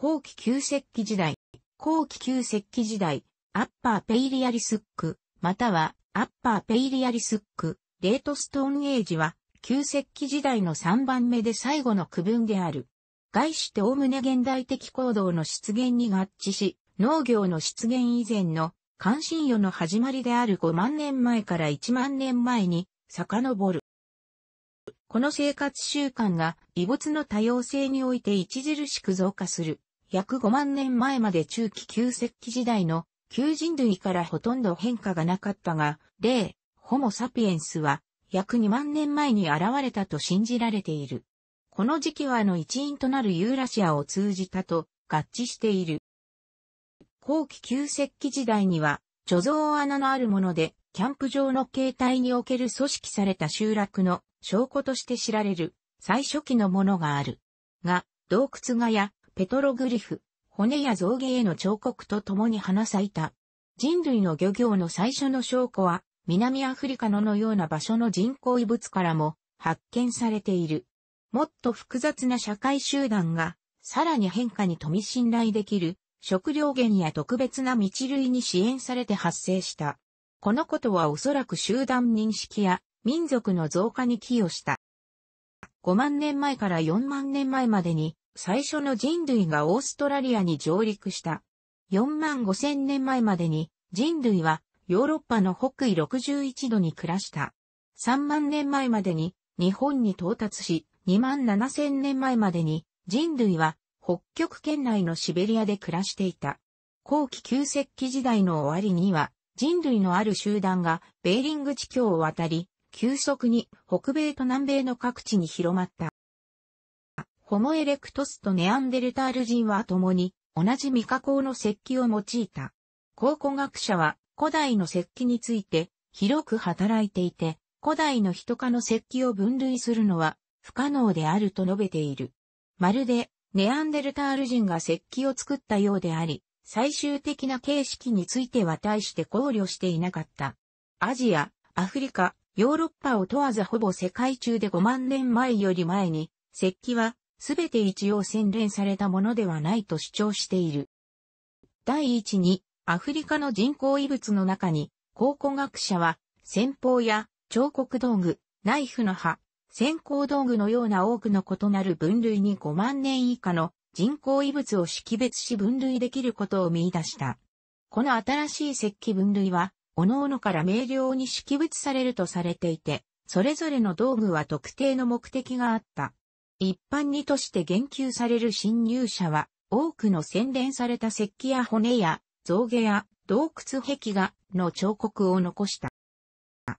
後期旧石器時代、後期旧石器時代、アッパーペイリアリスック、またはアッパーペイリアリスック、レートストーンエイジは、旧石器時代の3番目で最後の区分である。外資ておおむね現代的行動の出現に合致し、農業の出現以前の関心世の始まりである5万年前から1万年前に遡る。この生活習慣が遺物の多様性において著しく増加する。約5万年前まで中期旧石器時代の旧人類からほとんど変化がなかったが、例、ホモ・サピエンスは約2万年前に現れたと信じられている。この時期はあの一因となるユーラシアを通じたと合致している。後期旧石器時代には、貯蔵穴のあるもので、キャンプ場の形態における組織された集落の証拠として知られる最初期のものがある。が、洞窟画やペトログリフ、骨や造形への彫刻と共に花咲いた。人類の漁業の最初の証拠は、南アフリカののような場所の人工遺物からも発見されている。もっと複雑な社会集団が、さらに変化に富み信頼できる、食料源や特別な道類に支援されて発生した。このことはおそらく集団認識や民族の増加に寄与した。5万年前から4万年前までに最初の人類がオーストラリアに上陸した。4万5千年前までに人類はヨーロッパの北緯61度に暮らした。3万年前までに日本に到達し、2万7千年前までに人類は北極圏内のシベリアで暮らしていた。後期旧石器時代の終わりには人類のある集団がベーリング地境を渡り、急速に北米と南米の各地に広まった。ホモエレクトスとネアンデルタール人は共に同じ未加工の石器を用いた。考古学者は古代の石器について広く働いていて、古代の人科の石器を分類するのは不可能であると述べている。まるでネアンデルタール人が石器を作ったようであり、最終的な形式については大して考慮していなかった。アジア、アフリカ、ヨーロッパを問わずほぼ世界中で5万年前より前に、石器はすべて一応洗練されたものではないと主張している。第一に、アフリカの人工遺物の中に、考古学者は、先方や彫刻道具、ナイフの刃、先行道具のような多くの異なる分類に5万年以下の人工遺物を識別し分類できることを見出した。この新しい石器分類は、各々から明瞭に識別されるとされていて、それぞれの道具は特定の目的があった。一般にとして言及される侵入者は、多くの洗練された石器や骨や象牙や洞窟壁画の彫刻を残した。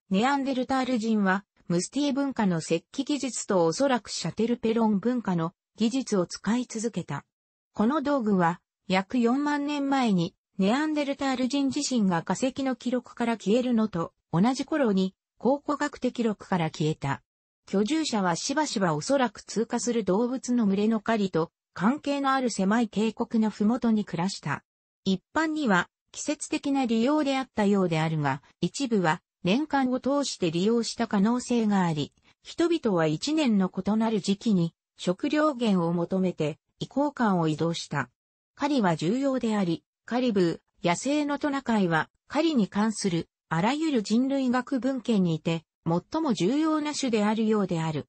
ネアンデルタール人は、ムスティ文化の石器技術とおそらくシャテルペロン文化の技術を使い続けた。この道具は、約4万年前にネアンデルタール人自身が化石の記録から消えるのと同じ頃に考古学的録から消えた。居住者はしばしばおそらく通過する動物の群れの狩りと関係のある狭い渓谷の麓に暮らした。一般には季節的な利用であったようであるが、一部は年間を通して利用した可能性があり、人々は一年の異なる時期に食料源を求めて、移行換を移動した。狩りは重要であり、カリブー、野生のトナカイは、狩りに関する、あらゆる人類学文献にいて、最も重要な種であるようである。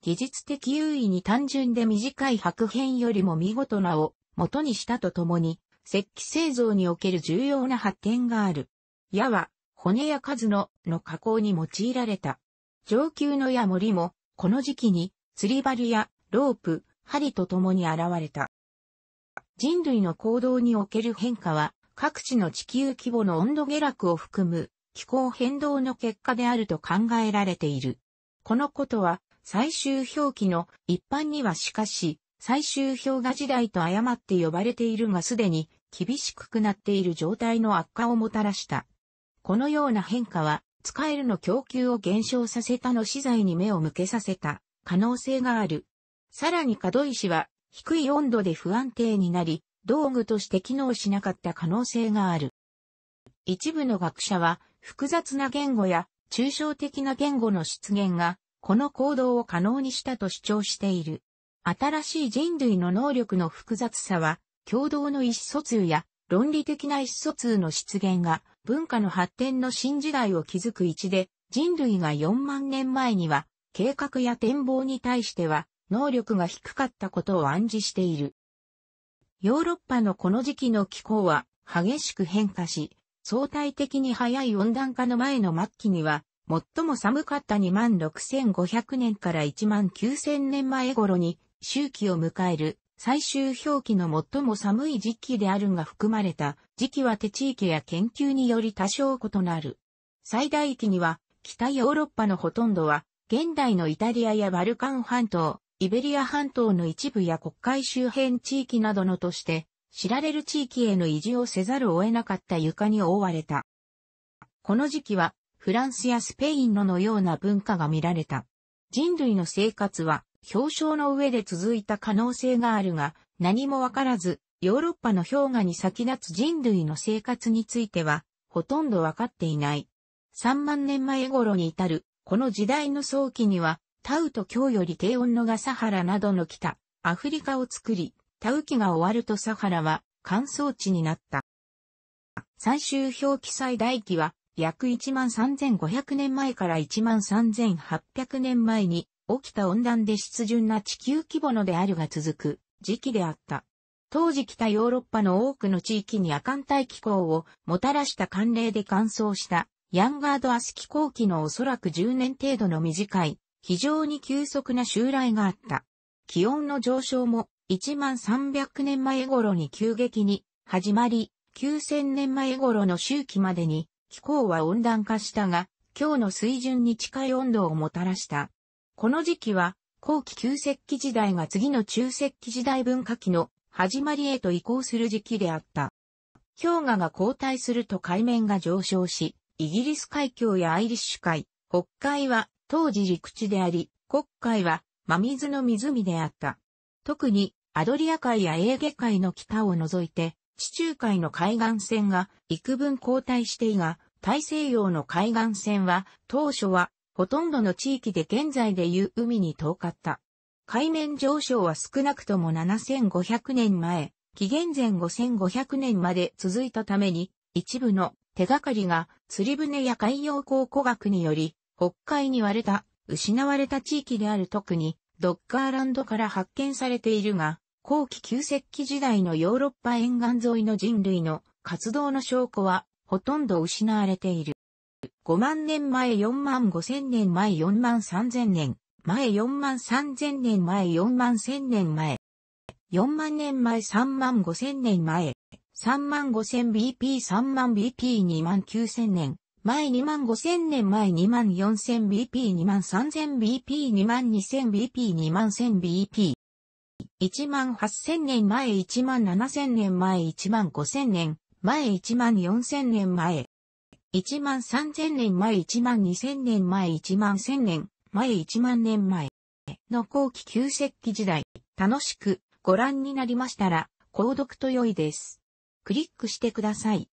技術的優位に単純で短い白片よりも見事なを元にしたとともに、石器製造における重要な発展がある。矢は、骨や数のの加工に用いられた。上級の矢森も、この時期に、釣り針やロープ、針とともに現れた。人類の行動における変化は、各地の地球規模の温度下落を含む気候変動の結果であると考えられている。このことは最終表記の一般にはしかし最終氷河時代と誤って呼ばれているがすでに厳しくなっている状態の悪化をもたらした。このような変化は使えるの供給を減少させたの資材に目を向けさせた可能性がある。さらに角石は低い温度で不安定になり、道具として機能しなかった可能性がある。一部の学者は、複雑な言語や抽象的な言語の出現が、この行動を可能にしたと主張している。新しい人類の能力の複雑さは、共同の意思疎通や論理的な意思疎通の出現が、文化の発展の新時代を築く置で、人類が4万年前には、計画や展望に対しては、能力が低かったことを暗示している。ヨーロッパのこの時期の気候は激しく変化し、相対的に早い温暖化の前の末期には、最も寒かった26,500年から19,000年前頃に、周期を迎える最終表記の最も寒い時期であるが含まれた時期は手地域や研究により多少異なる。最大域には北ヨーロッパのほとんどは現代のイタリアやバルカン半島、イベリア半島の一部や国会周辺地域などのとして、知られる地域への移住をせざるを得なかった床に覆われた。この時期は、フランスやスペインののような文化が見られた。人類の生活は、表彰の上で続いた可能性があるが、何もわからず、ヨーロッパの氷河に先立つ人類の生活については、ほとんどわかっていない。3万年前頃に至る、この時代の早期には、タウと今日より低温のがサハラなどの北、アフリカを作り、タウキが終わるとサハラは乾燥地になった。最終表記載大期は、約13,500年前から13,800年前に起きた温暖で湿潤な地球規模のであるが続く時期であった。当時北ヨーロッパの多くの地域に亜寒帯気候をもたらした寒冷で乾燥したヤンガードアス気候期のおそらく10年程度の短い非常に急速な襲来があった。気温の上昇も1万300年前頃に急激に始まり、9000年前頃の周期までに気候は温暖化したが、今日の水準に近い温度をもたらした。この時期は後期旧石器時代が次の中石器時代文化期の始まりへと移行する時期であった。氷河が後退すると海面が上昇し、イギリス海峡やアイリッシュ海、北海は当時陸地であり、黒海は真水の湖であった。特にアドリア海やエーゲ海の北を除いて、地中海の海岸線が幾分後退していが、大西洋の海岸線は当初はほとんどの地域で現在でいう海に遠かった。海面上昇は少なくとも7500年前、紀元前5500年まで続いたために、一部の手がかりが釣り船や海洋考古学により北海に割れた、失われた地域である特に、ドッカーランドから発見されているが、後期旧石器時代のヨーロッパ沿岸沿いの人類の活動の証拠は、ほとんど失われている。5万年前4万5千年前4万3千年前4万3千年前4万1年前4万年前3万5千年前3万 5000BP3 万 BP2 万9000年前2万5000年前2万 4000BP 2万 3000BP 2万 2000BP 2万 1000BP 1万8000年前1万7000年前1万5000年前1万4000年前1万3000年前1万2000年前1万1000年前1万年前の後期旧石器時代楽しくご覧になりましたら購読と良いです。クリックしてください。